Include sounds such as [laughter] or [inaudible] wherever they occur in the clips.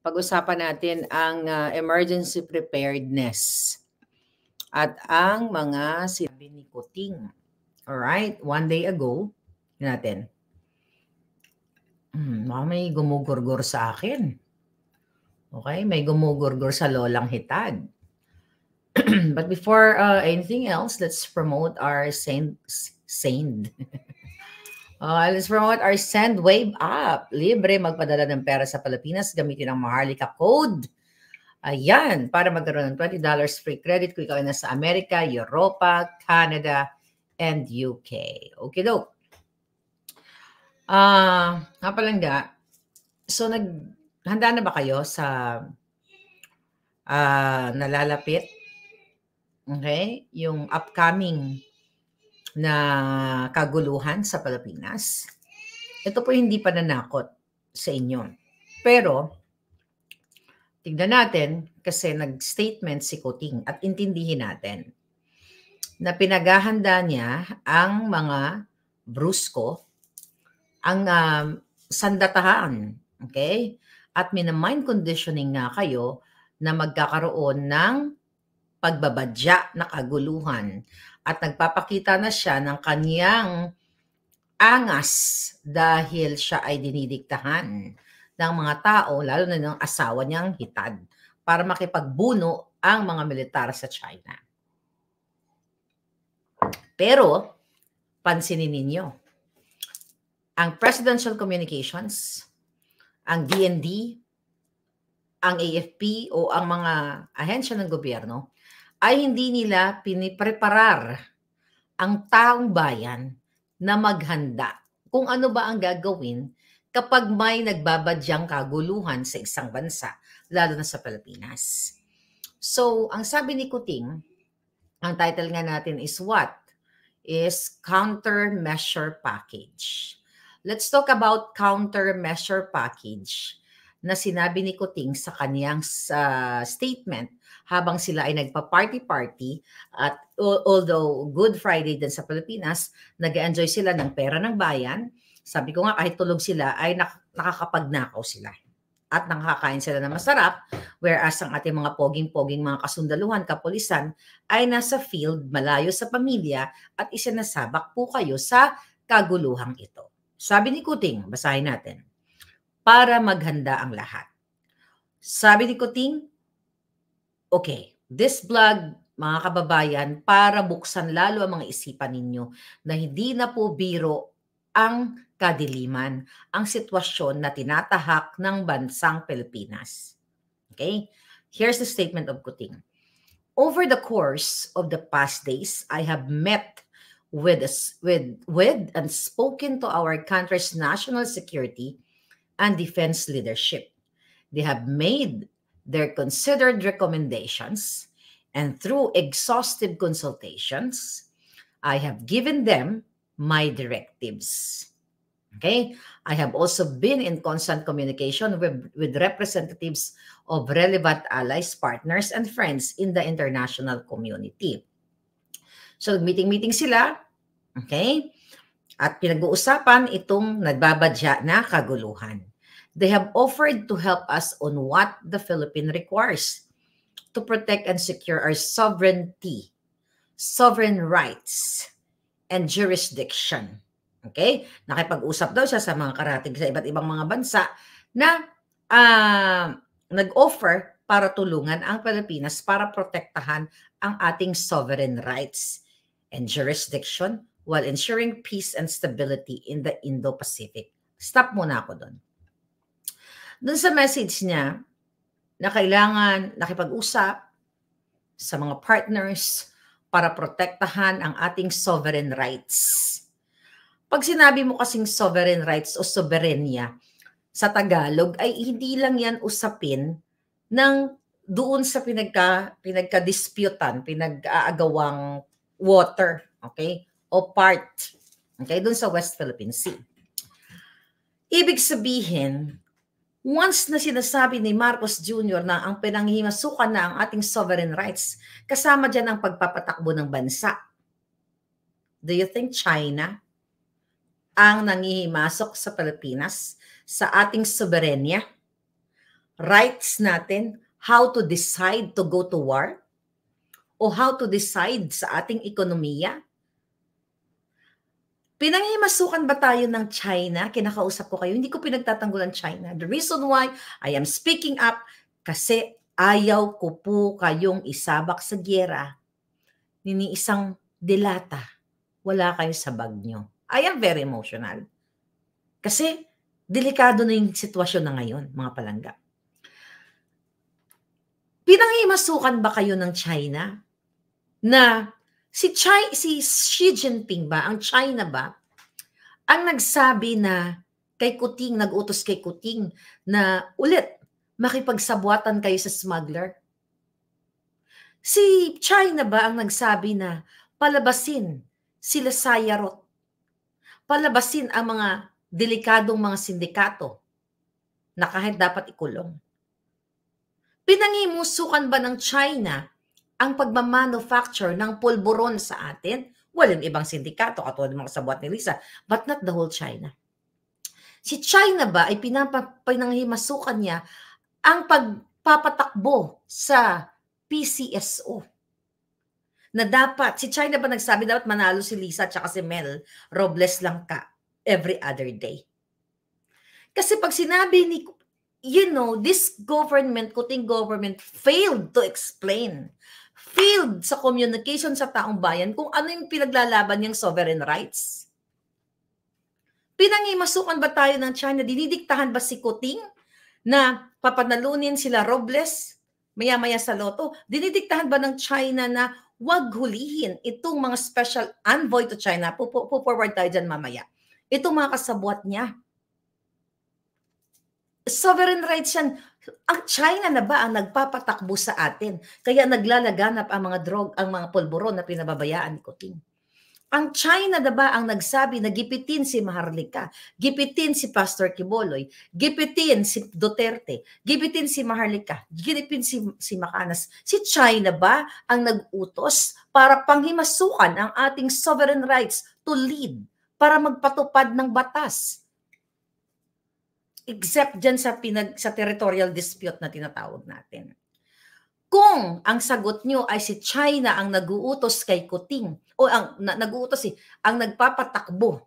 pag-usapan natin ang uh, emergency preparedness at ang mga sinabi ni Kuting. right, one day ago, natin. Hmm, may gumugurgur sa akin. Okay, may gumugurgur sa lolang hitag. [clears throat] But before uh, anything else, let's promote our saint, saint [laughs] Uh, let's promote our Send Wave App. Libre magpadala ng pera sa Pilipinas. Gamitin ang Maharlika Code. Ayan, para magkaroon ng $20 free credit kung ikaw na sa Amerika, Europa, Canada, and UK. Okay, do. Ah, uh, nga lang ga. So, nag, handa na ba kayo sa uh, nalalapit? Okay? Yung upcoming na kaguluhan sa Pilipinas. Ito po hindi pa nanakot sa inyo. Pero, tignan natin kasi nag-statement si Kuting at intindihin natin na pinaghahanda niya ang mga brusko, ang um, sandataan, okay? At minamind conditioning nga kayo na magkakaroon ng pagbabadya na kaguluhan at nagpapakita na siya ng kaniyang angas dahil siya ay dinidiktahan mm. ng mga tao, lalo na ng asawa niyang hitad, para makipagbuno ang mga militar sa China. Pero, pansinin ninyo, ang Presidential Communications, ang DND, ang AFP o ang mga ahensya ng gobyerno ay hindi nila pinipreparar ang taong bayan na maghanda kung ano ba ang gagawin kapag may nagbabadyang kaguluhan sa isang bansa, lalo na sa Pilipinas. So, ang sabi ni Kuting, ang title nga natin is what? Is Countermeasure Package. Let's talk about Countermeasure Package na sinabi ni Kuting sa kaniyang uh, statement habang sila ay nagpa-party-party at although Good Friday din sa Pilipinas, nag-enjoy sila ng pera ng bayan. Sabi ko nga kahit tulog sila ay nak- nakakapagnakaw sila at nakakain sila na masarap whereas ang ating mga poging-poging mga kasundaluhan, kapulisan ay nasa field malayo sa pamilya at isinasabak po kayo sa kaguluhang ito. Sabi ni Kuting, basahin natin para maghanda ang lahat. Sabi ni Kuting, okay, this vlog, mga kababayan, para buksan lalo ang mga isipan ninyo na hindi na po biro ang kadiliman, ang sitwasyon na tinatahak ng bansang Pilipinas. Okay? Here's the statement of Kuting. Over the course of the past days, I have met with, with, with and spoken to our country's national security and defense leadership. They have made their considered recommendations, and through exhaustive consultations, I have given them my directives. Okay? I have also been in constant communication with, with representatives of relevant allies, partners, and friends in the international community. So, meeting-meeting sila. Okay? At pinag-uusapan itong nagbabadya na kaguluhan. They have offered to help us on what the Philippines requires to protect and secure our sovereignty, sovereign rights, and jurisdiction. Okay? Nakipag-usap daw siya sa mga karating sa iba't ibang mga bansa na uh, nag-offer para tulungan ang Pilipinas para protektahan ang ating sovereign rights and jurisdiction while ensuring peace and stability in the Indo-Pacific. Stop muna ako doon dun sa message niya na kailangan nakipag-usap sa mga partners para protektahan ang ating sovereign rights. Pag sinabi mo kasing sovereign rights o soberenya sa Tagalog ay hindi lang yan usapin ng doon sa pinagka pinagka-disputan, pinag-aagawang water, okay? O part. Okay, doon sa West Philippine Sea. Ibig sabihin, Once na sinasabi ni Marcos Jr. na ang pinanghimasukan na ang ating sovereign rights, kasama dyan ang pagpapatakbo ng bansa. Do you think China ang nangihimasok sa Pilipinas sa ating soberenya? Rights natin, how to decide to go to war? O how to decide sa ating ekonomiya? Pinanghimasukan ba tayo ng China? Kinakausap ko kayo. Hindi ko pinagtatanggol ang China. The reason why I am speaking up kasi ayaw ko po kayong isabak sa gyera. ni isang delata. Wala kayo sa bag nyo. I am very emotional. Kasi delikado na yung sitwasyon na ngayon, mga palangga. Pinanghimasukan ba kayo ng China na si Chai si Xi Jinping ba, ang China ba, ang nagsabi na kay Kuting, nag-utos kay Kuting na ulit makipagsabuatan kayo sa smuggler. Si China ba ang nagsabi na palabasin sila Sayarot? Palabasin ang mga delikadong mga sindikato na kahit dapat ikulong. Pinangimusukan ba ng China ang pagmamanufacture ng pulburon sa atin, walang ibang sindikato katulad ng mga sabwat ni Lisa, but not the whole China. Si China ba ay pinanghimasukan niya ang pagpapatakbo sa PCSO na dapat, si China ba nagsabi dapat manalo si Lisa at si Mel Robles lang ka every other day. Kasi pag sinabi ni you know, this government, kuting government, failed to explain field sa communication sa taong bayan kung ano yung pinaglalaban niyang sovereign rights? Pinangimasukan ba tayo ng China? Dinidiktahan ba si Kuting na papanalunin sila Robles maya-maya sa loto? Dinidiktahan ba ng China na wag hulihin itong mga special envoy to China? Pupo-forward tayo dyan mamaya. Itong mga kasabwat niya sovereign rights yan. Ang China na ba ang nagpapatakbo sa atin? Kaya naglalaganap ang mga drug, ang mga pulburon na pinababayaan ni Kuting. Ang China na ba ang nagsabi na gipitin si Maharlika, gipitin si Pastor Kiboloy, gipitin si Duterte, gipitin si Maharlika, gipitin si, si Macanas. Si China ba ang nag nagutos para panghimasukan ang ating sovereign rights to lead, para magpatupad ng batas? except dyan sa, pinag, sa territorial dispute na tinatawag natin. Kung ang sagot nyo ay si China ang naguutos kay Kuting, o ang na, naguutos eh, ang nagpapatakbo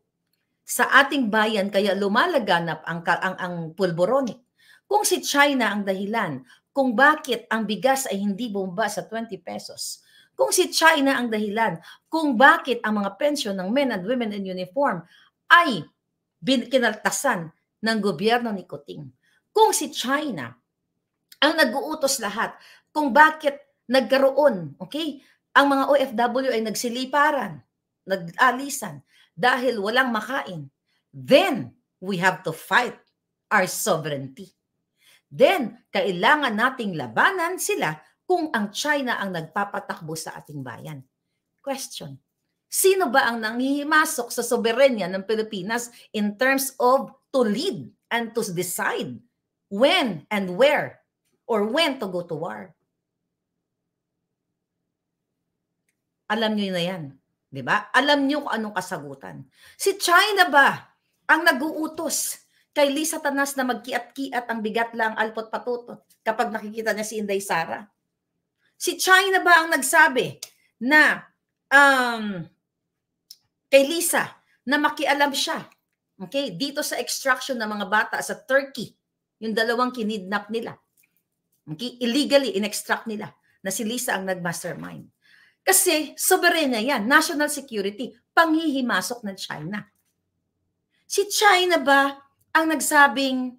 sa ating bayan kaya lumalaganap ang, ang, ang pulboronic. Eh. Kung si China ang dahilan, kung bakit ang bigas ay hindi bumaba sa 20 pesos, kung si China ang dahilan, kung bakit ang mga pensyon ng men and women in uniform ay bin, kinaltasan ng gobyerno ni Kuting. Kung si China ang nag-uutos lahat kung bakit nagkaroon, okay? Ang mga OFW ay nagsiliparan, nag-alisan dahil walang makain. Then we have to fight our sovereignty. Then kailangan nating labanan sila kung ang China ang nagpapatakbo sa ating bayan. Question. Sino ba ang nanghihimasok sa soberenya ng Pilipinas in terms of to lead and to decide when and where or when to go to war. Alam niyo na yan. Di ba? Alam niyo kung anong kasagutan. Si China ba ang naguutos kay Lisa Tanas na magkiat-kiat ang bigat lang alpot patutot kapag nakikita niya si Inday Sara? Si China ba ang nagsabi na um, kay Lisa na makialam siya Okay, dito sa extraction ng mga bata sa Turkey, yung dalawang kinidnap nila. Okay, illegally in-extract nila na si Lisa ang nag-mastermind. Kasi soberenya yan, national security, panghihimasok ng China. Si China ba ang nagsabing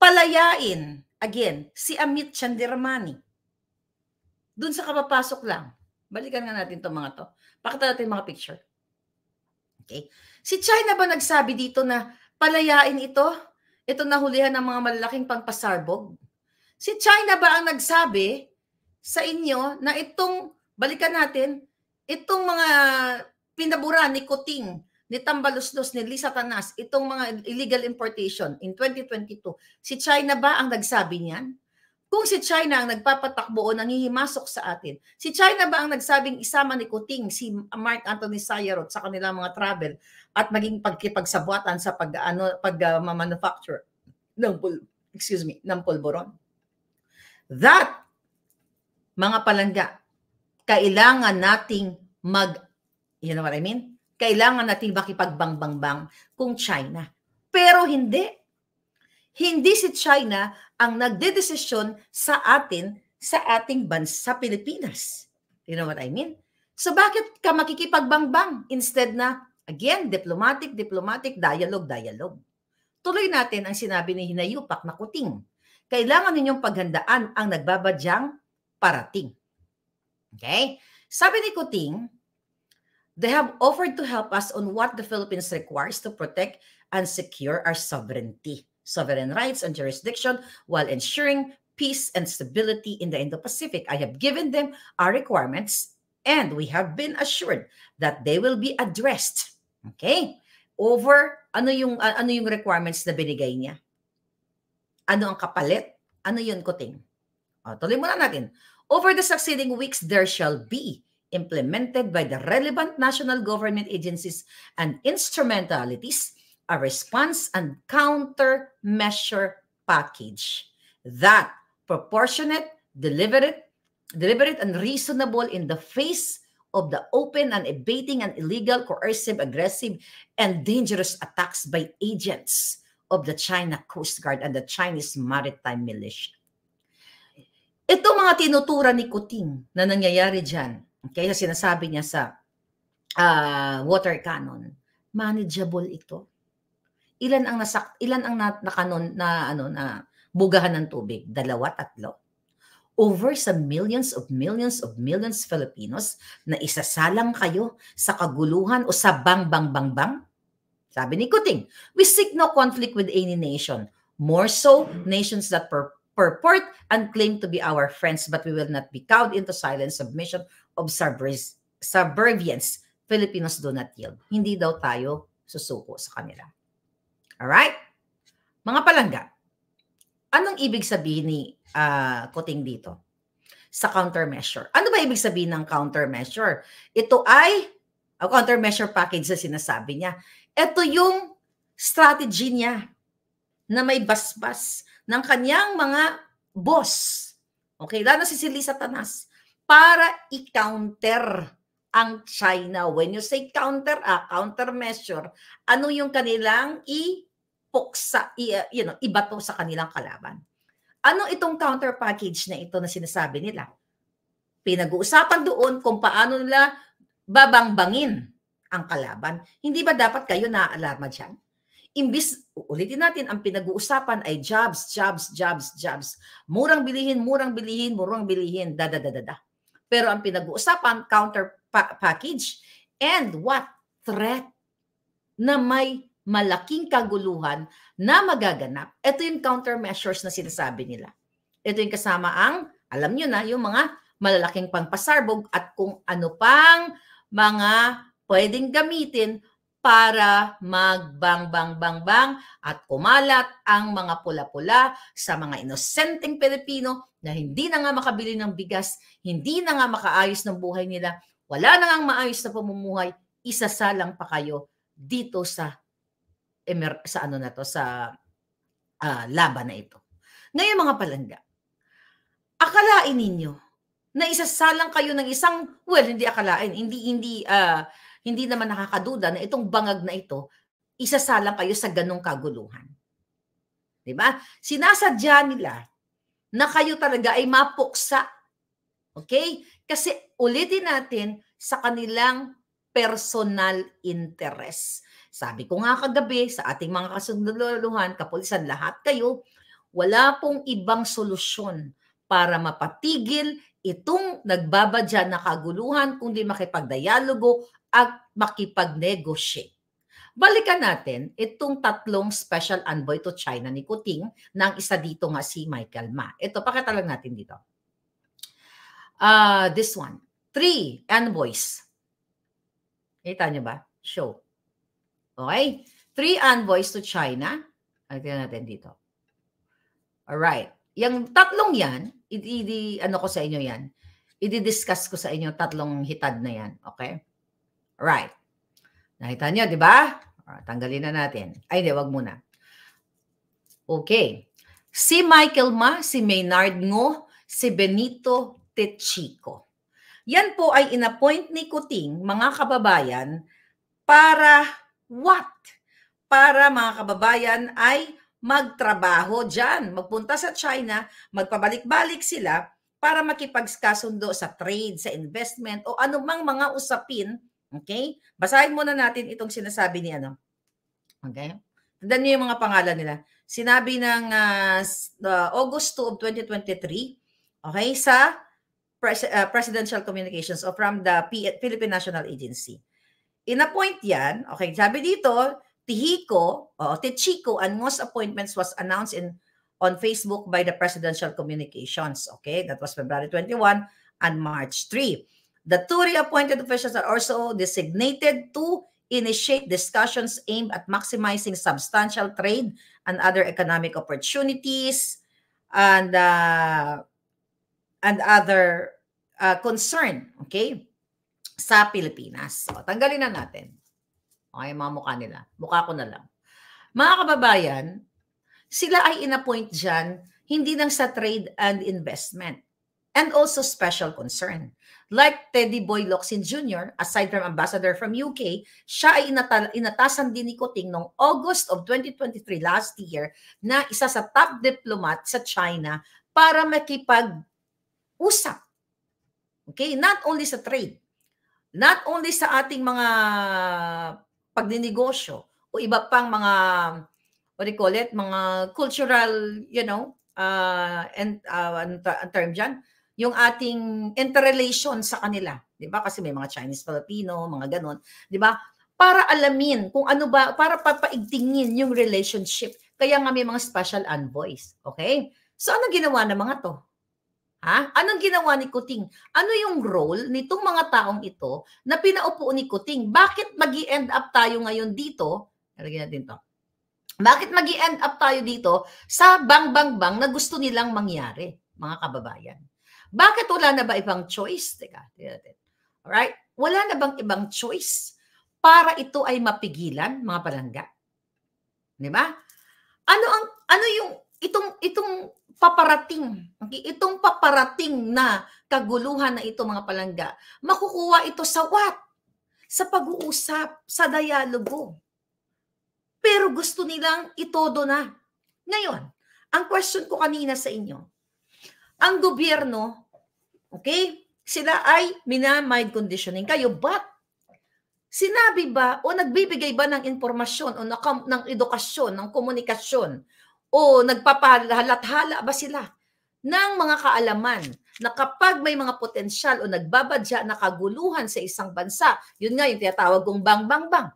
palayain, again, si Amit Chandirmani. Doon sa kapapasok lang. Balikan nga natin itong mga to. Pakita natin mga picture. Okay? Si China ba nagsabi dito na palayain ito? Ito nahulihan ng mga malalaking pangpasarbog? Si China ba ang nagsabi sa inyo na itong, balikan natin, itong mga pinabura ni Kuting, ni Tambalusdos, ni Lisa Tanas, itong mga illegal importation in 2022, si China ba ang nagsabi niyan? Kung si China ang nagpapatakbo o nangihimasok sa atin, si China ba ang nagsabing isama ni Kuting si Mark Anthony Sayarot sa kanilang mga travel at maging pagkipagsabuatan sa pag ano pag uh, manufacture ng pul- excuse me, ng pulboron? That mga palangga, kailangan nating mag you know what I mean? Kailangan nating makipagbangbang kung China. Pero hindi. Hindi si China ang nagdedesisyon sa atin sa ating bansa Pilipinas. You know what I mean? So bakit ka makikipagbangbang instead na, again, diplomatic, diplomatic, dialogue, dialogue. Tuloy natin ang sinabi ni Hinayupak na kuting. Kailangan ninyong paghandaan ang nagbabadyang parating. Okay? Sabi ni Kuting, they have offered to help us on what the Philippines requires to protect and secure our sovereignty sovereign rights and jurisdiction while ensuring peace and stability in the Indo-Pacific. I have given them our requirements and we have been assured that they will be addressed. Okay? Over ano yung uh, ano yung requirements na binigay niya? Ano ang kapalit? Ano yun kuting? O, tuloy muna natin. Over the succeeding weeks, there shall be implemented by the relevant national government agencies and instrumentalities a response and counter measure package that proportionate, deliberate, deliberate and reasonable in the face of the open and abating and illegal, coercive, aggressive, and dangerous attacks by agents of the China Coast Guard and the Chinese Maritime Militia. Ito mga tinutura ni Kuting na nangyayari dyan, okay, na sinasabi niya sa uh, water cannon, manageable ito ilan ang nasak ilan ang na, nakanon na ano na bugahan ng tubig? Dalawa, tatlo. Over sa millions of millions of millions Filipinos na isasalang kayo sa kaguluhan o sa bang bang bang bang? Sabi ni Kuting, we seek no conflict with any nation. More so, nations that pur- purport and claim to be our friends but we will not be cowed into silent submission of subservience. Filipinos do not yield. Hindi daw tayo susuko sa kanila. Alright? Mga palangga, anong ibig sabihin ni uh, Kuting dito? Sa countermeasure. Ano ba ibig sabihin ng countermeasure? Ito ay, a countermeasure package sa sinasabi niya. Ito yung strategy niya na may basbas ng kanyang mga boss. Okay, lalo si Sili Satanas para i-counter ang China. When you say counter, ah, countermeasure, ano yung kanilang i ipoksa, you know, ibato sa kanilang kalaban. Ano itong counter package na ito na sinasabi nila? Pinag-uusapan doon kung paano nila babangbangin ang kalaban. Hindi ba dapat kayo naaalarma dyan? Imbis, ulitin natin, ang pinag-uusapan ay jobs, jobs, jobs, jobs. Murang bilihin, murang bilihin, murang bilihin, dadadadada. Pero ang pinag-uusapan, counter package. And what? Threat na may malaking kaguluhan na magaganap. Ito yung countermeasures na sinasabi nila. Ito yung kasama ang, alam nyo na, yung mga malalaking pangpasarbog at kung ano pang mga pwedeng gamitin para magbang-bang-bang-bang at kumalat ang mga pula-pula sa mga inosenteng Pilipino na hindi na nga makabili ng bigas, hindi na nga makaayos ng buhay nila, wala na nga maayos na pamumuhay, isasalang pa kayo dito sa emer- sa ano na to sa uh, laban na ito. Ngayon mga palangga, akalain ninyo na isasalang kayo ng isang well hindi akalain, hindi hindi uh, hindi naman nakakaduda na itong bangag na ito isasalang kayo sa ganong kaguluhan. 'Di ba? Sinasadya nila na kayo talaga ay mapuksa. Okay? Kasi ulitin natin sa kanilang personal interest. Sabi ko nga kagabi sa ating mga kasundaluluhan, kapulisan, lahat kayo, wala pong ibang solusyon para mapatigil itong nagbabadya na kaguluhan kundi makipagdialogo at makipag-negotiate. Balikan natin itong tatlong special envoy to China ni Kuting ng isa dito nga si Michael Ma. Ito, pakita lang natin dito. Uh, this one. Three envoys. Kita nyo ba? Show. Okay? Three envoys to China. Ay, tingnan natin dito. Alright. Yung tatlong yan, i ano ko sa inyo yan, i-discuss ko sa inyo tatlong hitad na yan. Okay? Right. Nakita nyo, di ba? Tanggalin na natin. Ay, di, wag muna. Okay. Si Michael Ma, si Maynard Ngo, si Benito Techico. Yan po ay inappoint ni Kuting, mga kababayan, para what? Para mga kababayan ay magtrabaho dyan. Magpunta sa China, magpabalik-balik sila para makipagkasundo sa trade, sa investment, o anumang mga usapin. Okay? Basahin muna natin itong sinasabi ni ano. Okay? Tandaan niyo yung mga pangalan nila. Sinabi ng uh, August 2 of 2023, okay, sa Pres- uh, ah, Presidential Communications o from the P- Philippine National Agency inappoint yan. Okay, sabi dito, Tihico, o and most appointments was announced in on Facebook by the Presidential Communications. Okay, that was February 21 and March 3. The two reappointed officials are also designated to initiate discussions aimed at maximizing substantial trade and other economic opportunities and uh, and other uh, concern. Okay sa Pilipinas. So, tanggalin na natin. Okay, mga mukha nila. Mukha ko na lang. Mga kababayan, sila ay inappoint diyan hindi lang sa trade and investment and also special concern. Like Teddy Boy Locsin Jr., aside from ambassador from UK, siya ay inatasan din ni Kuting noong August of 2023 last year na isa sa top diplomat sa China para makipag-usap. Okay? Not only sa trade, Not only sa ating mga pagninegosyo o iba pang mga what do you call it, mga cultural, you know, uh, and uh, ang term dyan, yung ating interrelation sa kanila. Di ba? Kasi may mga Chinese Filipino, mga ganon. Di ba? Para alamin kung ano ba, para papaigtingin yung relationship. Kaya nga may mga special envoys. Okay? So ano ginawa ng mga to? Ha? Anong ginawa ni Kuting? Ano yung role nitong mga taong ito na pinaupo ni Kuting? Bakit mag end up tayo ngayon dito? Talagyan natin to. Bakit mag end up tayo dito sa bang-bang-bang na gusto nilang mangyari, mga kababayan? Bakit wala na ba ibang choice? Teka, tingnan natin. Alright? Wala na bang ibang choice para ito ay mapigilan, mga palangga? Di ba? Ano ang ano yung itong itong paparating. Okay? Itong paparating na kaguluhan na ito mga palangga, makukuha ito sa what? Sa pag-uusap, sa dialogo. Pero gusto nilang itodo na. Ngayon, ang question ko kanina sa inyo, ang gobyerno, okay, sila ay minamind conditioning kayo, but sinabi ba o nagbibigay ba ng impormasyon o na, ng edukasyon, ng komunikasyon o nagpapahalathala ba sila ng mga kaalaman na kapag may mga potensyal o nagbabadya na kaguluhan sa isang bansa, yun nga yung tinatawag kong bang-bang-bang.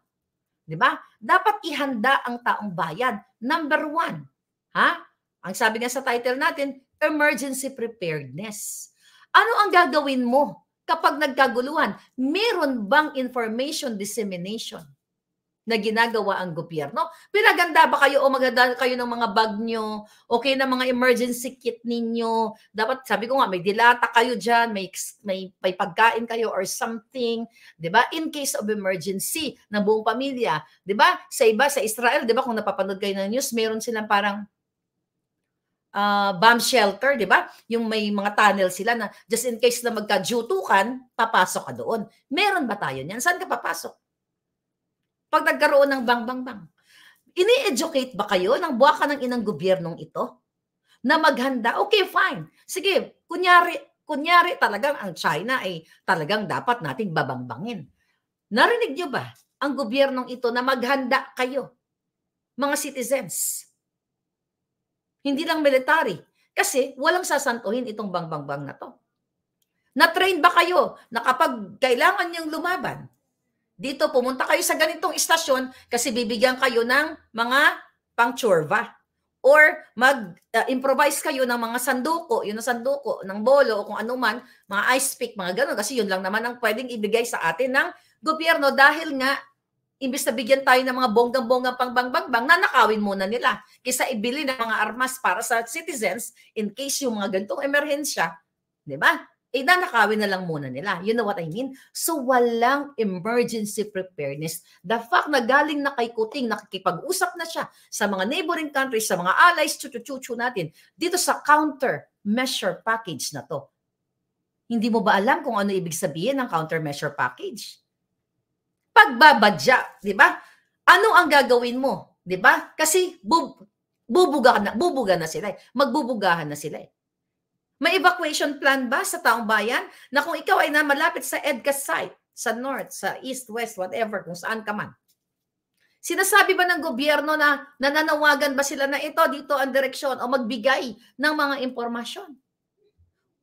Di ba? Dapat ihanda ang taong bayan. Number one, ha? Ang sabi nga sa title natin, emergency preparedness. Ano ang gagawin mo kapag nagkaguluhan? Meron bang information dissemination? na ginagawa ang gobyerno. Pinaganda ba kayo o maganda kayo ng mga bag nyo? Okay na mga emergency kit ninyo? Dapat, sabi ko nga, may dilata kayo dyan, may, may, may pagkain kayo or something. di ba In case of emergency ng buong pamilya. di ba Sa iba, sa Israel, di ba kung napapanood kayo ng news, meron silang parang uh, bomb shelter, 'di ba? Yung may mga tunnel sila na just in case na magka-jutukan, papasok ka doon. Meron ba tayo niyan? Saan ka papasok? Pag nagkaroon ng bang-bang-bang. Ini-educate ba kayo ng buwaka ng inang gobyernong ito? Na maghanda, okay, fine. Sige, kunyari, kunyari talagang ang China ay talagang dapat nating babangbangin. Narinig nyo ba ang gobyernong ito na maghanda kayo, mga citizens? Hindi lang military. Kasi walang sasantuhin itong bangbangbang na to. Na-train ba kayo na kapag kailangan niyang lumaban, dito, pumunta kayo sa ganitong istasyon kasi bibigyan kayo ng mga pangtsurva. Or mag-improvise ah, uh, kayo ng mga sanduko, yun ang sanduko, ng bolo o kung anuman, mga ice pick, mga ganun. Kasi yun lang naman ang pwedeng ibigay sa atin ng gobyerno dahil nga imbis na bigyan tayo ng mga bonggang-bonggang pangbangbang, nanakawin muna nila kaysa ibili ng mga armas para sa citizens in case yung mga ganitong emerhensya, di ba? inanakawin eh, na lang muna nila. You know what I mean? So walang emergency preparedness. The fact na galing na kay Kuting, nakikipag-usap na siya sa mga neighboring countries, sa mga allies, chuchuchuchu natin, dito sa counter measure package na to. Hindi mo ba alam kung ano ibig sabihin ng countermeasure package? Pagbabadya, di ba? Ano ang gagawin mo? Di ba? Kasi bub bubuga na, bubuga na sila eh. Magbubugahan na sila eh. May evacuation plan ba sa taong bayan na kung ikaw ay na malapit sa EDCA site, sa north, sa east, west, whatever, kung saan ka man, Sinasabi ba ng gobyerno na nananawagan ba sila na ito, dito ang direksyon o magbigay ng mga impormasyon?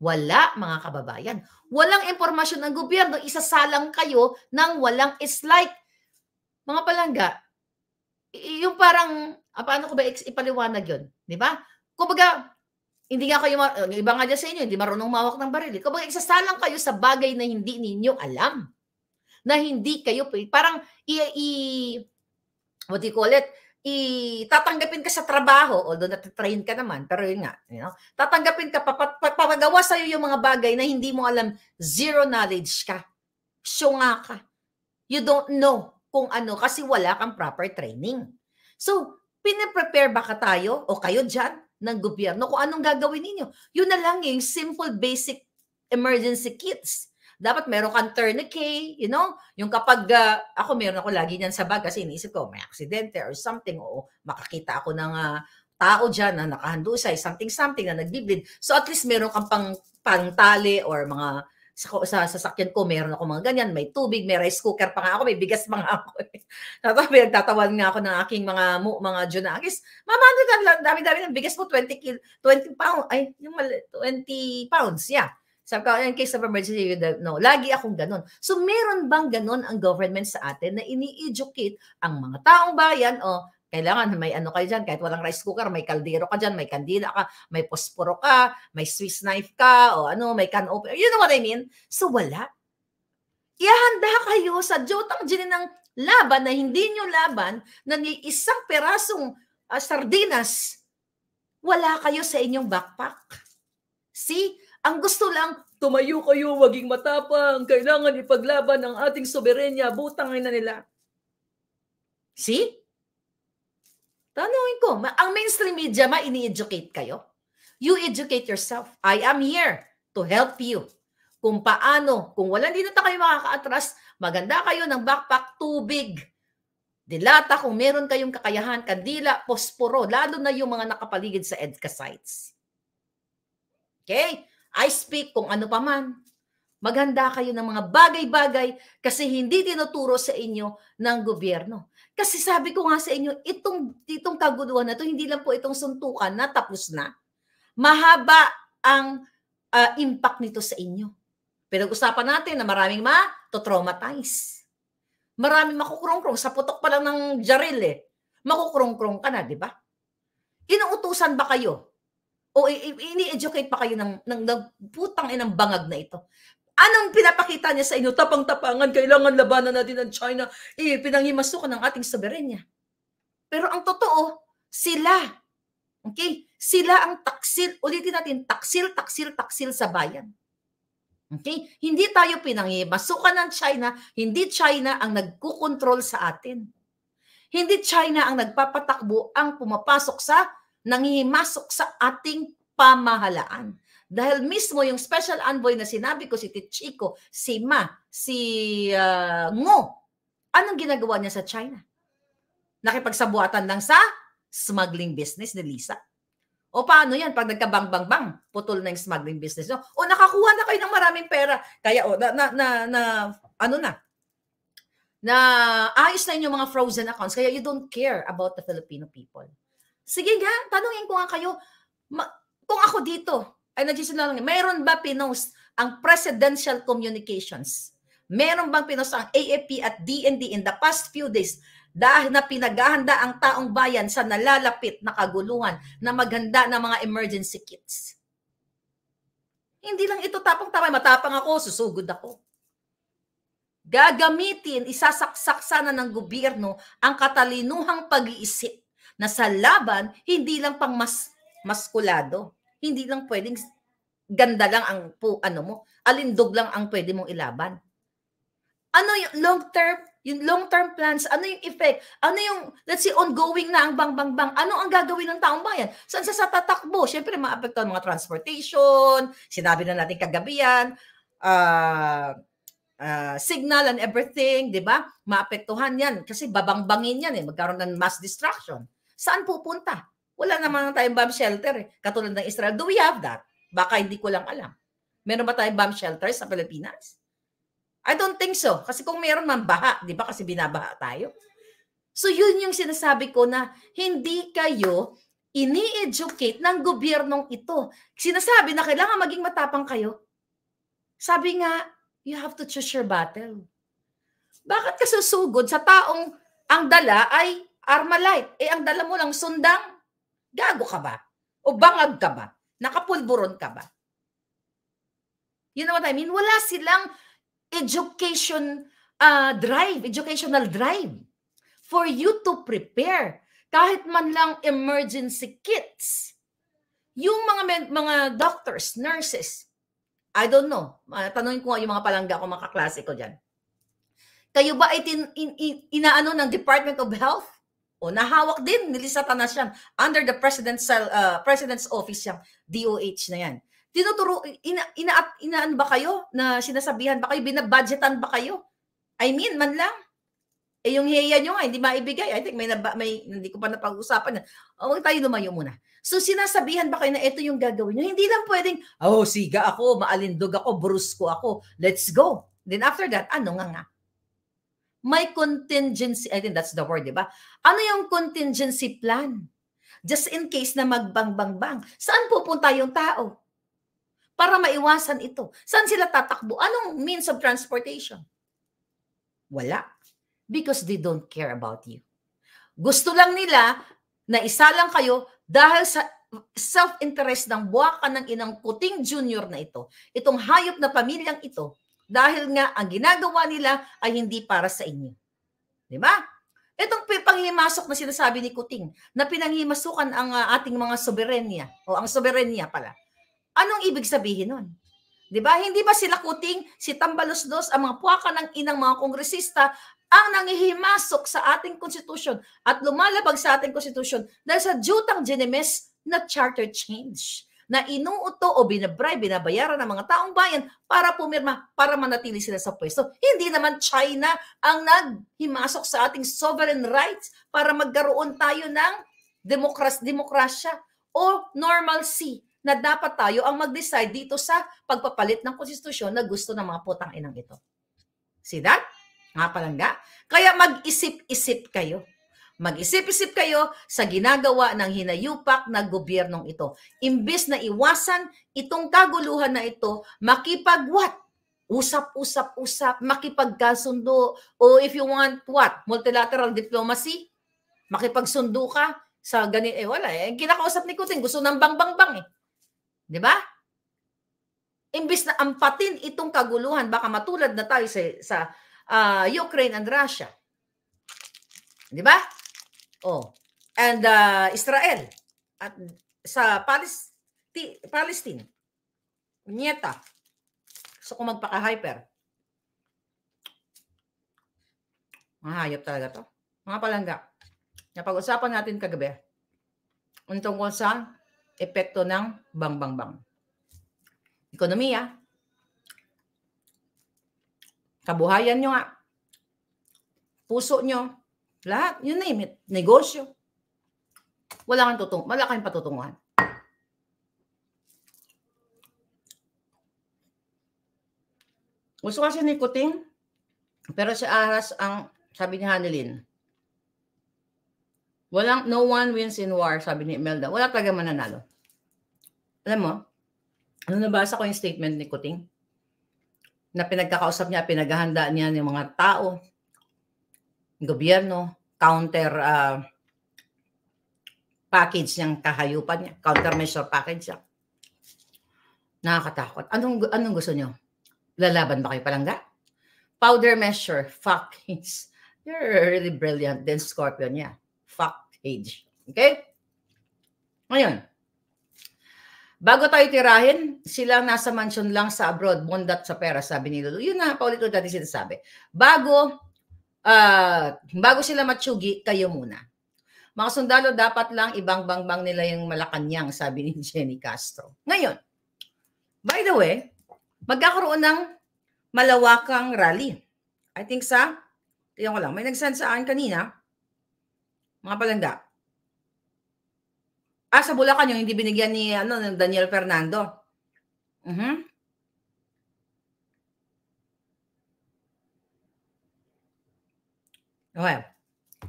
Wala mga kababayan. Walang impormasyon ng gobyerno. Isasalang kayo ng walang is like. Mga palangga, yung parang, ah, paano ko ba ipaliwanag yun? Di ba? Kumbaga, hindi nga kayo, yung iba nga dyan sa inyo, hindi marunong mawak ng baril. Kapag isasalang kayo sa bagay na hindi ninyo alam, na hindi kayo, parang i, i what do you call it, itatanggapin ka sa trabaho, although natitrain ka naman, pero yun nga, you know, tatanggapin ka, papagawa sa'yo yung mga bagay na hindi mo alam, zero knowledge ka. Syunga ka. You don't know kung ano kasi wala kang proper training. So, pinaprepare ba ka tayo o kayo dyan ng gobyerno kung anong gagawin ninyo. Yun na lang yung simple basic emergency kits. Dapat meron kang tourniquet, you know? Yung kapag, uh, ako meron ako lagi niyan sa bag kasi iniisip ko may aksidente or something o makakita ako ng uh, tao diyan na nakahandusay, something-something na nagbibleed. So at least meron kang pang pantali or mga sa, sa sasakyan ko, meron ako mga ganyan, may tubig, may rice cooker pa nga ako, may bigas pa nga ako. [laughs] Tapos pinagtatawag nga ako ng aking mga mu, mga junakis. Mama, ano lang, dami-dami ng bigas mo, 20 kilo, 20 pounds, ay, yung mali, 20 pounds, yeah. Sabi ko, in case of emergency, you don't know. Lagi akong ganun. So, meron bang ganun ang government sa atin na ini-educate ang mga taong bayan o kailangan may ano kayo dyan, kahit walang rice cooker, may kaldero ka dyan, may kandila ka, may posporo ka, may Swiss knife ka, o ano, may can opener. You know what I mean? So wala. Ihanda kayo sa jotang jinin ng laban na hindi nyo laban na ni isang perasong uh, sardinas, wala kayo sa inyong backpack. See? Ang gusto lang, tumayo kayo, waging matapang, kailangan ipaglaban ang ating soberenya, butangin na nila. See? Tanungin ko, ang mainstream media, ma, ini-educate kayo? You educate yourself. I am here to help you. Kung paano, kung wala din dinata kayo makakaatras, maganda kayo ng backpack, tubig, dilata, kung meron kayong kakayahan, kandila, posporo, lalo na yung mga nakapaligid sa EDCA sites. Okay? I speak kung ano pa man. Maghanda kayo ng mga bagay-bagay kasi hindi tinuturo sa inyo ng gobyerno. Kasi sabi ko nga sa inyo, itong, itong kaguluhan na to, hindi lang po itong suntukan na tapos na. Mahaba ang uh, impact nito sa inyo. Pero usapan natin na maraming ma-traumatize. Maraming makukrongkrong. Sa putok pa lang ng jaril eh. Makukrongkrong ka na, di ba? Inuutusan ba kayo? O ini-educate pa kayo ng, ng, ng putang inang bangag na ito? Anong pinapakita niya sa inyo? Tapang-tapangan, kailangan labanan natin ang China. Eh, pinanghimasukan ng ating soberenya. Pero ang totoo, sila. Okay? Sila ang taksil. Ulitin natin, taksil, taksil, taksil sa bayan. Okay? Hindi tayo pinanghimasukan ng China. Hindi China ang nagkukontrol sa atin. Hindi China ang nagpapatakbo ang pumapasok sa, nangihimasok sa ating pamahalaan. Dahil mismo yung special envoy na sinabi ko, si Tichiko, si Ma, si uh, Ngo, anong ginagawa niya sa China? Nakipagsabuatan lang sa smuggling business ni Lisa. O paano yan pag nagkabang-bang-bang, putol na yung smuggling business No? O nakakuha na kayo ng maraming pera. Kaya o, na, na, na, na ano na, na ayos na inyong mga frozen accounts. Kaya you don't care about the Filipino people. Sige nga, tanungin ko nga kayo, ma- kung ako dito, ay nagsisinungaling. Mayroon ba pinost ang presidential communications? Meron bang pinost ang AFP at DND in the past few days dahil na pinaghahanda ang taong bayan sa nalalapit na kaguluhan na maghanda ng mga emergency kits? Hindi lang ito tapang tamay. Matapang ako, susugod ako. Gagamitin, isasaksak sana ng gobyerno ang katalinuhang pag-iisip na sa laban, hindi lang pang mas maskulado hindi lang pwedeng ganda lang ang po, ano mo, alindog lang ang pwede mong ilaban. Ano yung long term, yung long term plans, ano yung effect? Ano yung let's say ongoing na ang bang bang bang? Ano ang gagawin ng taong bayan? Saan sa tatakbo? Syempre maapektuhan mga transportation, sinabi na natin kagabi yan. Uh, Uh, signal and everything, 'di ba? Maapektuhan 'yan kasi babangbangin 'yan eh, magkaroon ng mass distraction. Saan pupunta? Wala naman tayong bomb shelter eh. Katulad ng Israel. Do we have that? Baka hindi ko lang alam. Meron ba tayong bomb shelters sa Pilipinas? I don't think so. Kasi kung meron man baha, di ba kasi binabaha tayo? So yun yung sinasabi ko na hindi kayo ini-educate ng gobyernong ito. Sinasabi na kailangan maging matapang kayo. Sabi nga, you have to choose your battle. Bakit ka susugod sa taong ang dala ay Armalite? Eh ang dala mo lang sundang Gago ka ba? O bangag ka ba? Nakapulburon ka ba? You know what I mean? Wala silang education uh, drive, educational drive for you to prepare kahit man lang emergency kits. Yung mga mga doctors, nurses, I don't know. Uh, tanungin ko yung mga palangga ko, mga kaklase ko dyan. Kayo ba ay tin, in, in, inaano ng Department of Health? O oh, nahawak din ni Lisa Tanas Under the president's, uh, president's office yung DOH na yan. Tinuturo, ina, ina, inaan ba kayo na sinasabihan ba kayo? Binabudgetan ba kayo? I mean, man lang. Eh yung heya nyo nga, hindi maibigay. I think may, naba, may hindi ko pa napag-usapan. Oh, huwag tayo lumayo muna. So sinasabihan ba kayo na ito yung gagawin nyo? Hindi lang pwedeng, oh, siga ako, maalindog ako, brusko ako. Let's go. Then after that, ano nga nga? May contingency, I think that's the word, di ba? Ano yung contingency plan? Just in case na magbang-bang-bang. Saan pupunta yung tao? Para maiwasan ito. Saan sila tatakbo? Anong means of transportation? Wala. Because they don't care about you. Gusto lang nila na isa lang kayo dahil sa self-interest ng buwakan ng inang kuting junior na ito, itong hayop na pamilyang ito, dahil nga ang ginagawa nila ay hindi para sa inyo. Di ba? Itong panghimasok na sinasabi ni Kuting na pinanghimasukan ang ah, ating mga soberenya o ang soberenya pala. Anong ibig sabihin nun? Di ba? Hindi ba sila Kuting, si Tambalosdos, ang mga puwaka ng inang mga kongresista ang nangihimasok sa ating konstitusyon at lumalabag sa ating konstitusyon dahil sa jutang Genemes na charter change na inuuto o binabray, binabayaran ng mga taong bayan para pumirma, para manatili sila sa pwesto. Hindi naman China ang naghimasok sa ating sovereign rights para magkaroon tayo ng demokras demokrasya o normalcy na dapat tayo ang mag-decide dito sa pagpapalit ng konstitusyon na gusto ng mga putang inang ito. See that? Nga palangga. Kaya mag-isip-isip kayo. Mag-isip-isip kayo sa ginagawa ng hinayupak na gobyernong ito. Imbis na iwasan itong kaguluhan na ito, makipagwat usap, usap, usap, makipagkasundo, o if you want what? Multilateral diplomacy? Makipagsundo ka sa gani eh wala eh. Kinakausap ni Putin, gusto ng bang-bang-bang eh. Di ba? Imbis na ampatin itong kaguluhan, baka matulad na tayo sa, sa uh, Ukraine and Russia. Di ba? Oh, and uh, Israel at sa Palis Palestine. Nieta. Gusto ko magpaka-hyper. Mahayop talaga to. Mga palangga, napag-usapan natin kagabi ang tungkol sa epekto ng bang-bang-bang. Ekonomiya, kabuhayan nyo nga, puso nyo, lahat, you name eh, it. Negosyo. Wala kang tutong, wala kang patutunguhan. Gusto kasi ni Kuting, pero si Aras ang, sabi ni Hanelin. walang, no one wins in war, sabi ni Imelda. Wala talaga mananalo. Alam mo, ano nabasa ko yung statement ni Kuting, na pinagkakausap niya, pinaghahandaan niya ng mga tao, gobyerno, counter uh, package ng kahayupan niya, countermeasure package niya. Nakakatakot. Anong, anong gusto niyo? Lalaban ba kayo palangga? Powder measure, [laughs] fuck his. You're really brilliant. Then Scorpion, yeah. Fuck age. Okay? Ngayon, Bago tayo tirahin, sila nasa mansion lang sa abroad, bundat sa pera, sabi ni Lulu. Yun na, paulit ko dati sinasabi. Bago uh, bago sila matsugi, kayo muna. Mga sundalo, dapat lang ibang-bangbang nila yung Malacanang, sabi ni [laughs] Jenny Castro. Ngayon, by the way, magkakaroon ng malawakang rally. I think sa, tiyan ko lang, may nagsend sa akin kanina, mga palanda. Ah, sa Bulacan, yung hindi binigyan ni ano, Daniel Fernando. Uh-huh. Okay.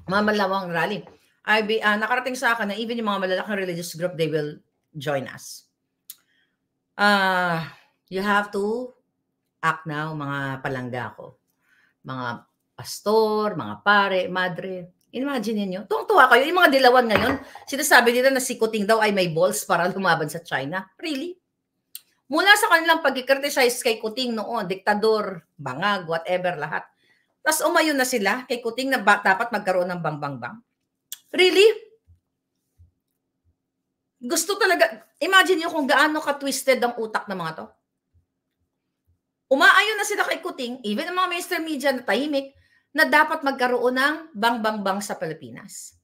Mga rally. I be, uh, nakarating sa akin na even yung mga malalaking religious group, they will join us. Uh, you have to act now, mga palangga ko. Mga pastor, mga pare, madre. Imagine niyo, tuwang-tuwa kayo. Yung mga dilawan ngayon, sinasabi nila na si Kuting daw ay may balls para lumaban sa China. Really? Mula sa kanilang pag-criticize kay Kuting noon, diktador, bangag, whatever, lahat tapos umayon na sila kay Kuting na ba, dapat magkaroon ng bang-bang-bang. Really? Gusto talaga, imagine nyo kung gaano ka-twisted ang utak ng mga to. Umaayon na sila kay Kuting, even ang mga mainstream media na tahimik, na dapat magkaroon ng bang-bang-bang sa Pilipinas.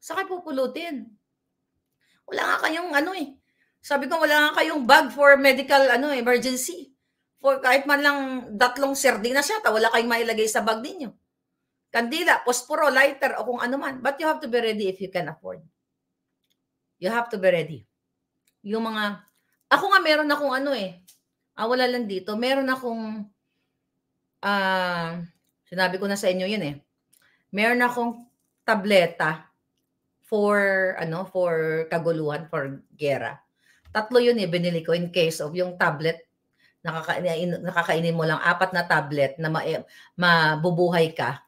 Saka pupulutin. Wala nga kayong ano eh. Sabi ko, wala nga kayong bag for medical ano emergency. Or kahit man lang datlong sardinas yata, wala kayong mailagay sa bag ninyo. Kandila, posporo, lighter, o kung ano man. But you have to be ready if you can afford. You have to be ready. Yung mga, ako nga meron akong ano eh, ah, wala lang dito, meron akong, ah, uh, sinabi ko na sa inyo yun eh, meron akong tableta for, ano, for kaguluhan, for gera. Tatlo yun eh, binili ko in case of yung tablet nakakainin, nakakainin mo lang apat na tablet na ma, mabubuhay ka,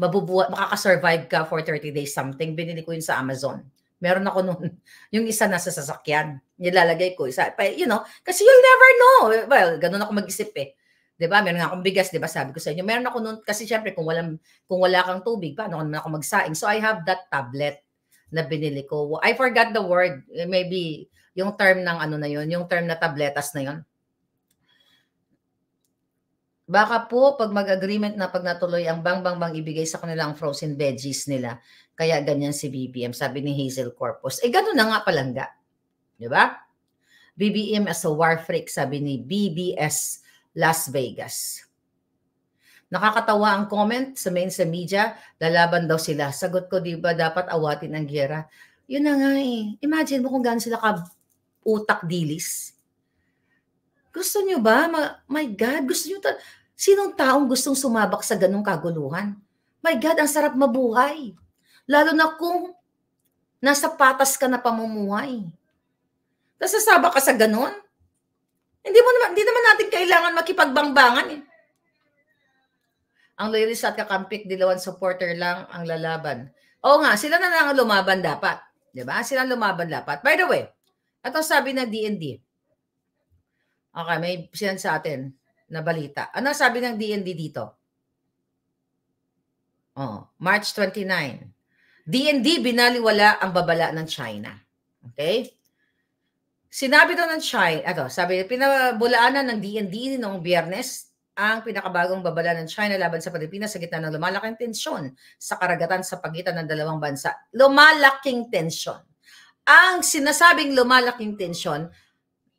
mabubuhay, makakasurvive ka for 30 days something, binili ko yun sa Amazon. Meron ako noon. [laughs] Yung isa nasa sasakyan. Nilalagay ko. Isa, you know, kasi you'll never know. Well, ganun ako mag-isip eh. 'di ba? Meron akong bigas, 'di ba? Sabi ko sa inyo, meron ako noon kasi syempre kung walang kung wala kang tubig, paano naman ako magsaing? So I have that tablet na binili ko. I forgot the word. Eh, maybe yung term ng ano na yun, yung term na tabletas na yun. Baka po pag mag-agreement na pag natuloy ang bang bang bang ibigay sa kanila ang frozen veggies nila. Kaya ganyan si BBM, sabi ni Hazel Corpus. Eh gano'n na nga palangga. Di ba? BBM as a war freak, sabi ni BBS Las Vegas. Nakakatawa ang comment sa mainstream media, lalaban daw sila. Sagot ko, di ba dapat awatin ang giyera? Yun na nga eh. Imagine mo kung gaano sila ka utak dilis. Gusto nyo ba? Ma- my God, gusto nyo ta- Sinong taong gustong sumabak sa ganong kaguluhan? My God, ang sarap mabuhay. Lalo na kung nasa patas ka na pamumuhay. Tapos sasabak ka sa ganon? Hindi mo naman, hindi naman natin kailangan makipagbangbangan eh. Ang loyalist at kakampik, dilawan supporter lang ang lalaban. Oo nga, sila na lang lumaban dapat. ba? Diba? Sila lumaban dapat. By the way, ito sabi ng DND, Okay, may sinend sa atin na balita. Ano sabi ng DND dito? Oh, March 29. DND binaliwala ang babala ng China. Okay? Sinabi daw ng China, ato, sabi, pinabulaanan ng DND noong biyernes ang pinakabagong babala ng China laban sa Pilipinas sa gitna ng lumalaking tensyon sa karagatan sa pagitan ng dalawang bansa. Lumalaking tensyon. Ang sinasabing lumalaking tensyon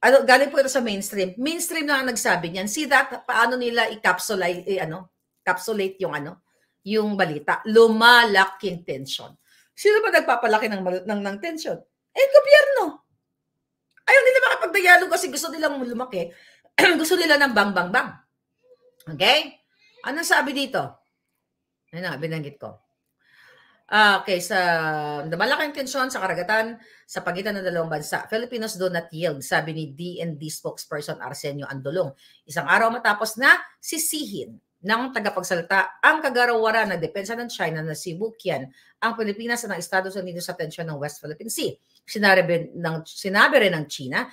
ano, galing po ito sa mainstream. Mainstream lang ang nagsabi niyan. See that, paano nila i-capsulate, eh, ano, capsulate yung ano, yung balita. Lumalaking tension. Sino ba nagpapalaki ng, ng, ng tension? Eh, gobyerno. Ayaw nila makapagdialog kasi gusto nilang lumaki. [clears throat] gusto nila ng bang, bang, bang. Okay? Anong sabi dito? Ano na, binanggit ko. Ah, okay, sa malaking tensyon sa karagatan sa pagitan ng dalawang bansa. Filipinos do not yield, sabi ni DND spokesperson Arsenio Andulong. Isang araw matapos na sisihin ng tagapagsalita ang kagarawaran na depensa ng China na sibukyan ang Pilipinas at ang Estados Unidos sa tensyon ng West Philippine Sea. Sinabi, ng, sinabi rin ng China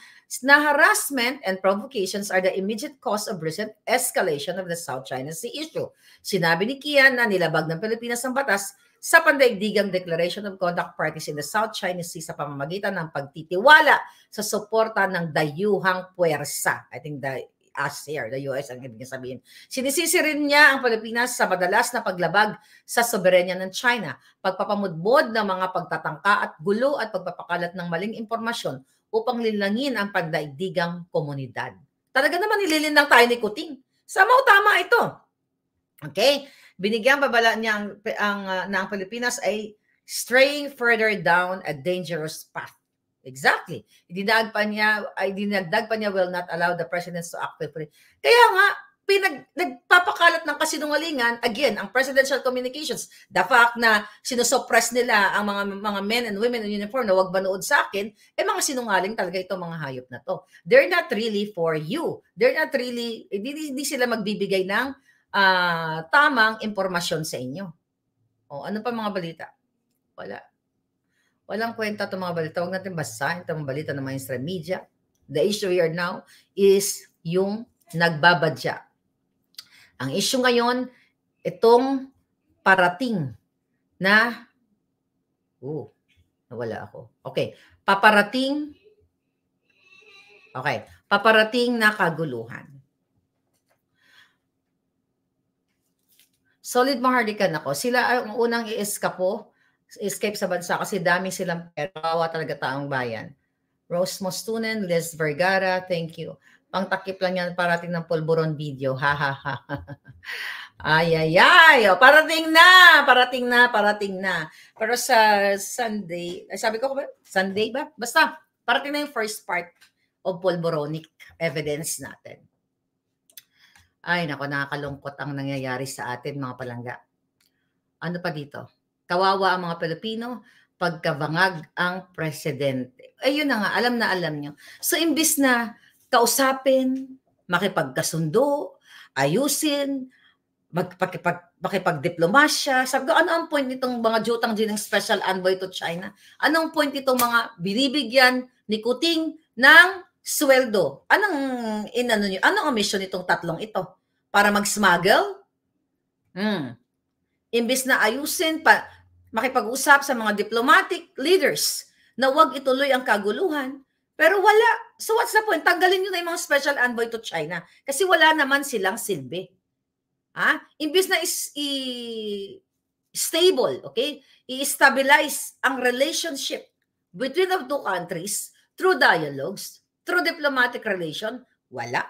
na harassment and provocations are the immediate cause of recent escalation of the South China Sea issue. Sinabi ni Kian na nilabag ng Pilipinas ang batas sa pandaigdigang Declaration of Conduct Parties in the South China Sea sa pamamagitan ng pagtitiwala sa suporta ng dayuhang puwersa. I think the us here, the US ang ibig sabihin. Sinisisi rin niya ang Pilipinas sa madalas na paglabag sa soberenya ng China, pagpapamudbod ng mga pagtatangka at gulo at pagpapakalat ng maling impormasyon upang linlangin ang pandaigdigang komunidad. Talaga naman nililinlang tayo ni Kuting. Sama o tama ito. Okay? Binigyang babala niya ang, ang, ah, na ang Pilipinas ay straying further down a dangerous path. Exactly. Dinagdag pa niya, ay dinagdag pa niya will not allow the president to act quickly. Kaya nga, pinag, nagpapakalat ng kasinungalingan, again, ang presidential communications, the fact na sinusuppress nila ang mga, mga men and women in uniform na wag manood sa akin, eh mga sinungaling talaga itong mga hayop na to. They're not really for you. They're not really, hindi, hindi sila magbibigay ng uh, tamang impormasyon sa inyo. O, ano pa mga balita? Wala. Walang kwenta itong mga balita. Huwag natin basahin itong mga balita ng mainstream media. The issue here now is yung nagbabadya. Ang issue ngayon, itong parating na oh, nawala ako. Okay, paparating Okay, paparating na kaguluhan. solid maharlikan ako. Sila ang unang i escape po, escape sa bansa kasi dami silang pera, kawawa talaga taong bayan. Rose Mostunen, Liz Vergara, thank you. Pangtakip lang yan parating ng pulburon video. Ha ha ha. [laughs] Ay, ay, ay. O, oh, parating na, parating na, parating na. Pero sa Sunday, ay, sabi ko ba? Sunday ba? Basta, parating na yung first part of polboronic evidence natin. Ay, nako, nakakalungkot ang nangyayari sa atin, mga palangga. Ano pa dito? Kawawa ang mga Pilipino, pagkabangag ang presidente. Ayun eh, na nga, alam na alam nyo. So, imbis na kausapin, makipagkasundo, ayusin, magpakipag makipagdiplomasya. Sabi ko, ano ang point nitong mga jutang ng special envoy to China? Anong point nitong mga binibigyan ni Kuting ng sweldo. Anong inano niyo? Anong omission nitong tatlong ito? Para mag-smuggle? Hmm. Imbis na ayusin pa makipag-usap sa mga diplomatic leaders na huwag ituloy ang kaguluhan, pero wala. So what's the point? Tanggalin niyo na yung mga special envoy to China kasi wala naman silang silbi. Ha? Imbis na is i stable, okay? I-stabilize ang relationship between the two countries through dialogues through diplomatic relation? Wala.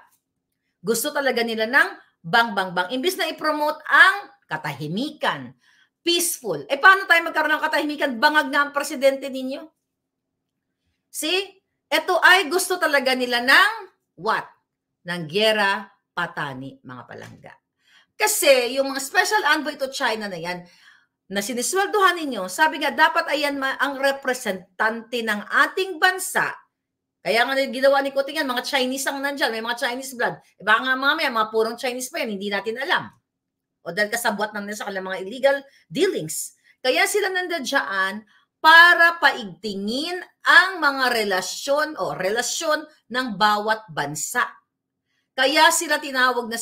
Gusto talaga nila ng bang-bang-bang. Imbis na ipromote ang katahimikan, peaceful. Eh paano tayo magkaroon ng katahimikan? Bangag na ang presidente ninyo. See? Ito ay gusto talaga nila ng what? Ng gera patani, mga palangga. Kasi yung mga special envoy to China na yan, na sinisweldohan ninyo, sabi nga dapat ayan ang representante ng ating bansa kaya nga ginawa ni Kuting yan, mga Chinese ang nandyan, may mga Chinese blood. E baka nga mamaya, mga purong Chinese pa yan, hindi natin alam. O dahil kasabwat ng nila sa kanilang mga illegal dealings. Kaya sila nandadyaan para paigtingin ang mga relasyon o relasyon ng bawat bansa. Kaya sila tinawag na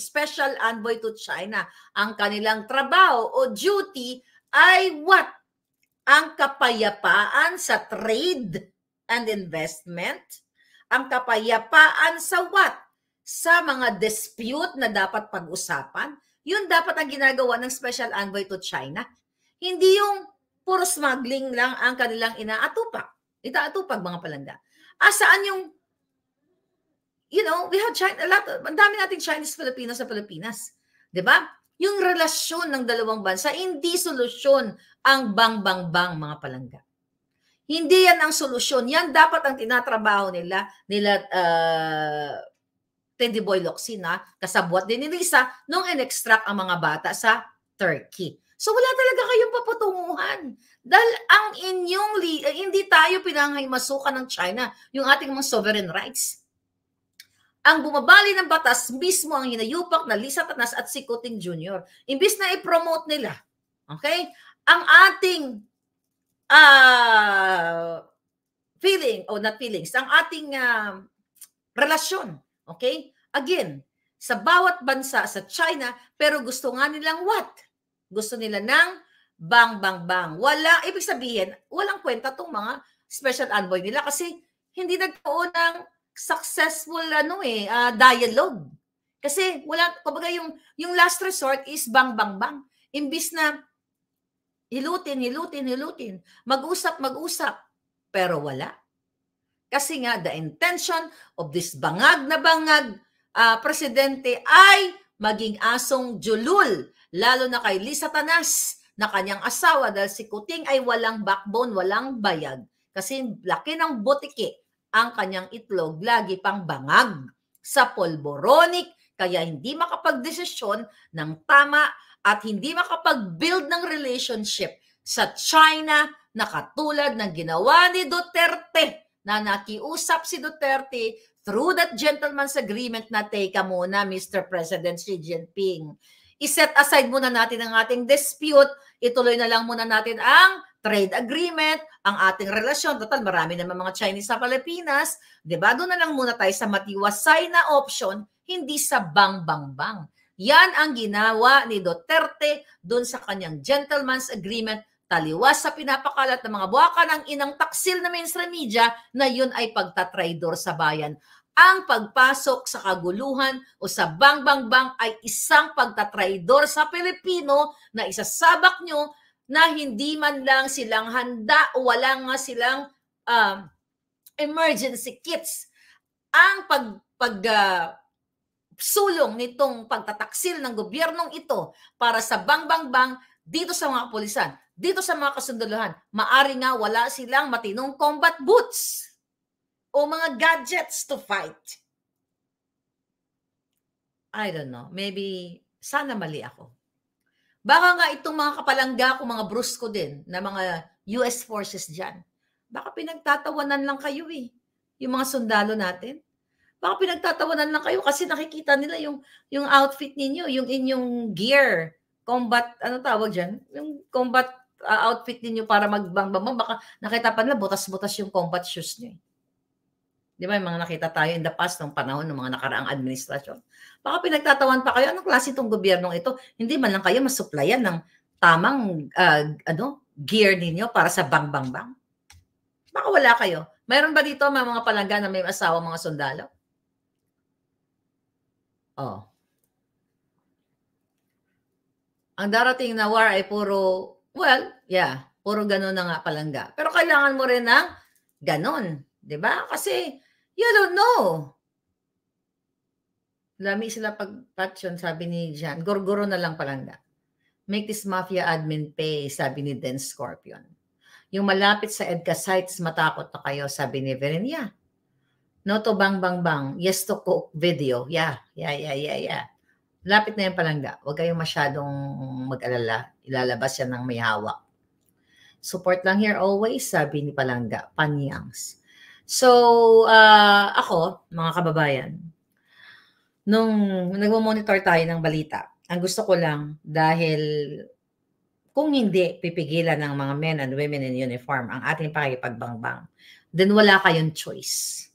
special envoy to China. Ang kanilang trabaho o duty ay what? Ang kapayapaan sa trade and investment, ang kapayapaan sa what? Sa mga dispute na dapat pag-usapan, yun dapat ang ginagawa ng Special Envoy to China. Hindi yung puro smuggling lang ang kanilang inaatupak. Itaatupag mga palanda. Asaan yung you know, we have China, a lot, ang dami nating Chinese Filipinos sa Pilipinas. 'Di ba? Yung relasyon ng dalawang bansa, hindi solusyon ang bang-bang-bang mga palangga. Hindi yan ang solusyon. Yan dapat ang tinatrabaho nila, nila uh, Teddy Boy Locsin, kasabwat din ni Lisa, nung in-extract ang mga bata sa Turkey. So wala talaga kayong papatunguhan. Dahil ang inyong, li- eh, hindi tayo pinangimasukan ng China, yung ating mga sovereign rights. Ang bumabali ng batas mismo ang hinayupak na Lisa Tanas at si Kuting Jr. Imbis na i-promote nila, okay? Ang ating uh, feeling o oh, not feelings, ang ating uh, relasyon. Okay? Again, sa bawat bansa sa China, pero gusto nga nilang what? Gusto nila ng bang bang bang. Wala, ibig sabihin, walang kwenta tong mga special envoy nila kasi hindi nagkaroon ng successful ano eh, uh, dialogue. Kasi wala, kumbaga yung, yung last resort is bang bang bang. Imbis na Hilutin, hilutin, hilutin. Mag-usap, mag-usap. Pero wala. Kasi nga, the intention of this bangag na bangag uh, presidente ay maging asong julul, lalo na kay Lisa Tanas na kanyang asawa dahil si Kuting ay walang backbone, walang bayad. Kasi laki ng butiki ang kanyang itlog, lagi pang bangag sa polboronic kaya hindi makapagdesisyon ng tama at hindi makapag-build ng relationship sa China na katulad ng ginawa ni Duterte na nakiusap si Duterte through that gentleman's agreement na take muna Mr. President Xi Jinping. I-set aside muna natin ang ating dispute, ituloy na lang muna natin ang trade agreement, ang ating relasyon. Total, marami naman mga Chinese sa Pilipinas. ba Doon na lang muna tayo sa matiwasay na option hindi sa bang-bang-bang. Yan ang ginawa ni Duterte doon sa kanyang gentleman's agreement taliwas sa pinapakalat ng mga buwaka ng inang taksil na mainstream media na yun ay pagtatraidor sa bayan. Ang pagpasok sa kaguluhan o sa bang-bang-bang ay isang pagtatraidor sa Pilipino na isasabak nyo na hindi man lang silang handa o wala nga silang uh, emergency kits. Ang pag, pag uh, sulong nitong pagtataksil ng gobyernong ito para sa bang-bang-bang dito sa mga kapulisan, dito sa mga kasundaluhan. maari nga wala silang matinong combat boots o mga gadgets to fight. I don't know. Maybe, sana mali ako. Baka nga itong mga kapalangga ko, mga brusko din, na mga US forces dyan, baka pinagtatawanan lang kayo eh. Yung mga sundalo natin. Baka pinagtatawanan lang kayo kasi nakikita nila yung yung outfit ninyo, yung inyong gear, combat, ano tawag diyan? Yung combat uh, outfit ninyo para magbangbang, bang Baka nakita pa nila butas-butas yung combat shoes niyo. Eh. Di ba, yung mga nakita tayo in the past ng panahon ng mga nakaraang administrasyon. Baka pinagtatawan pa kayo, anong klase itong gobyernong ito? Hindi man lang kayo masuplayan ng tamang uh, ano, gear ninyo para sa bang-bang-bang. Baka wala kayo. Mayroon ba dito mga, mga palangga na may asawa, mga sundalo? Oh. Ang darating na war ay puro, well, yeah, puro ganun na nga palangga. Pero kailangan mo rin ng ganun. ba diba? Kasi you don't know. Lami sila pag-patch sabi ni Jan. Gorgoro na lang palangga. Make this mafia admin pay, sabi ni Den Scorpion. Yung malapit sa EDCA sites, matakot na kayo, sabi ni Verenia. No to bang bang bang. Yes to cook video. Yeah, yeah, yeah, yeah, yeah. Lapit na yan palangga. Huwag kayong masyadong mag-alala. Ilalabas yan ng may hawak. Support lang here always, sabi ni Palangga, Panyangs. So, uh, ako, mga kababayan, nung nagmo-monitor tayo ng balita, ang gusto ko lang dahil kung hindi pipigilan ng mga men and women in uniform ang ating pakikipagbangbang, then wala kayong choice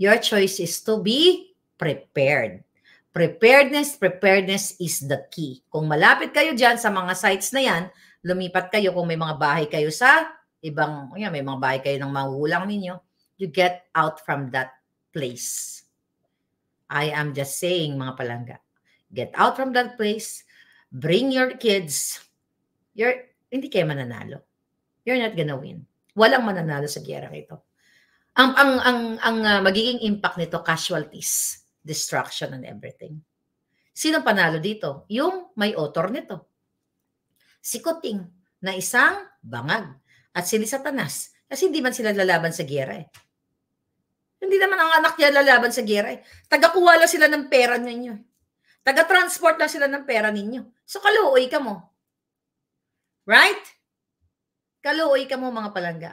Your choice is to be prepared. Preparedness, preparedness is the key. Kung malapit kayo dyan sa mga sites na yan, lumipat kayo kung may mga bahay kayo sa ibang, yan, may mga bahay kayo ng magulang ninyo, you get out from that place. I am just saying, mga palangga, get out from that place, bring your kids, you're, hindi kayo mananalo. You're not gonna win. Walang mananalo sa gera ito ang ang ang ang uh, magiging impact nito casualties, destruction and everything. Sino panalo dito? Yung may author nito. Si Kuting na isang bangag at si Satanas kasi hindi man sila lalaban sa giyera eh. Hindi naman ang anak niya lalaban sa giyera eh. Tagakuha lang sila ng pera ninyo. Taga-transport lang sila ng pera ninyo. So kaluoy ka mo. Right? Kaluoy ka mo mga palangga.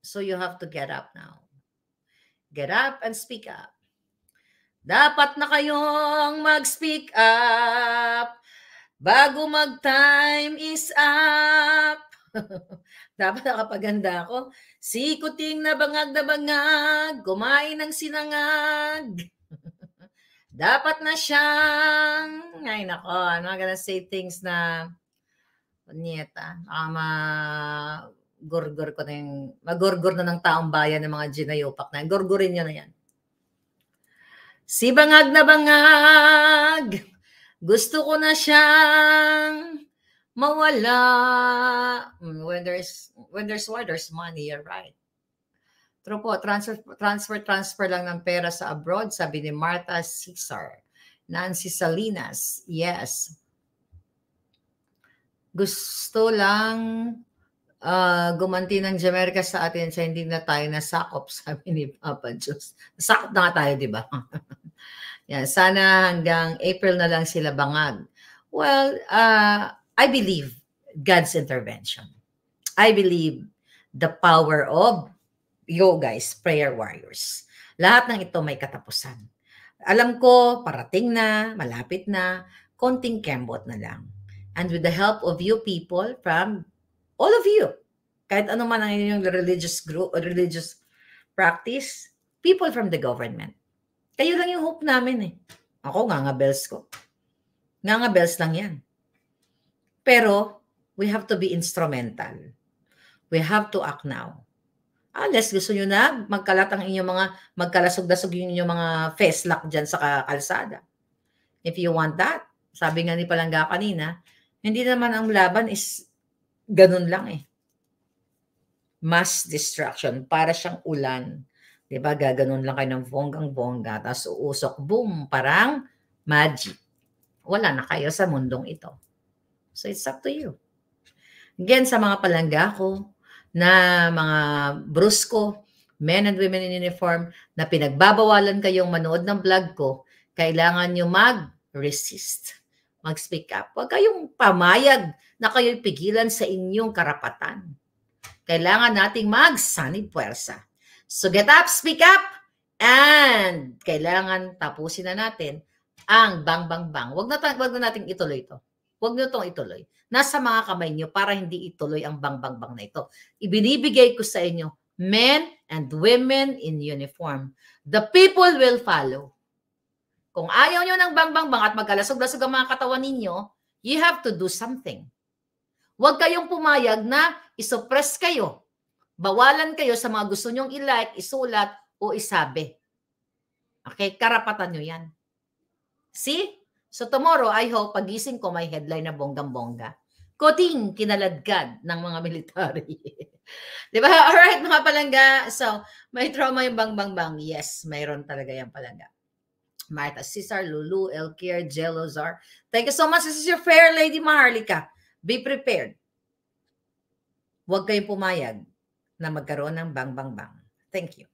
So you have to get up now. Get up and speak up. Dapat na kayong mag-speak up bago mag-time is up. [laughs] Dapat nakapaganda ako. Sikuting na bangag na bangag, kumain ng sinangag. [laughs] Dapat na siyang, ay nako, I'm not gonna say things na, nieta, baka ah, ma, gorgor ko na yung, magorgor na ng taong bayan ng mga ginayopak na yan. Gorgorin nyo na yan. Si bangag na bangag, gusto ko na siyang mawala. Hmm, when there's, when there's war, there's money, you're right. True po, transfer, transfer, transfer lang ng pera sa abroad, sabi ni Martha Cesar. Nancy Salinas, yes. Gusto lang uh, gumanti ng Jamaica sa atin sa hindi na tayo nasakop, [laughs] sabi ni Papa Diyos. Sakop na nga tayo, di ba? [laughs] Yan, sana hanggang April na lang sila bangag. Well, uh, I believe God's intervention. I believe the power of you guys, prayer warriors. Lahat ng ito may katapusan. Alam ko, parating na, malapit na, konting kembot na lang. And with the help of you people from All of you, kahit ano man ang inyong religious group or religious practice, people from the government. Kayo lang yung hope namin eh. Ako, nga nga bells ko. Nga nga bells lang yan. Pero, we have to be instrumental. We have to act now. Unless gusto nyo na magkalat ang inyong mga, magkalasog-lasog yung inyong mga feslak dyan sa kalsada. If you want that, sabi nga ni Palangga kanina, hindi naman ang laban is ganun lang eh. Mass distraction. Para siyang ulan. Di ba? Gaganon lang kayo ng bonggang-bongga. Tapos uusok, boom, parang magic. Wala na kayo sa mundong ito. So it's up to you. Again, sa mga palangga ko, na mga brusko, men and women in uniform, na pinagbabawalan kayong manood ng vlog ko, kailangan nyo mag-resist mag-speak up. Huwag kayong pamayag na kayo'y pigilan sa inyong karapatan. Kailangan nating magsanib puwersa. So get up, speak up, and kailangan tapusin na natin ang bang bang bang. Huwag na, wag na nating ituloy ito. Huwag niyo itong ituloy. Nasa mga kamay niyo para hindi ituloy ang bang bang bang na ito. Ibinibigay ko sa inyo men and women in uniform. The people will follow. Kung ayaw nyo ng bang-bang-bang at magkalasog-lasog ang mga katawan ninyo, you have to do something. Huwag kayong pumayag na isuppress kayo. Bawalan kayo sa mga gusto nyong ilike, isulat, o isabi. Okay? Karapatan nyo yan. See? So tomorrow, I hope, pagising ko may headline na bonggang-bongga. Koting kinaladgad ng mga military. [laughs] Di ba? Alright, mga palangga. So, may trauma yung bang-bang-bang. Yes, mayroon talaga yung palangga. Martha Cesar, Lulu, Elkier, Jellozar. Thank you so much. This is your fair lady, Maharlika. Be prepared. Huwag kayong pumayag na magkaroon ng bang-bang-bang. Thank you.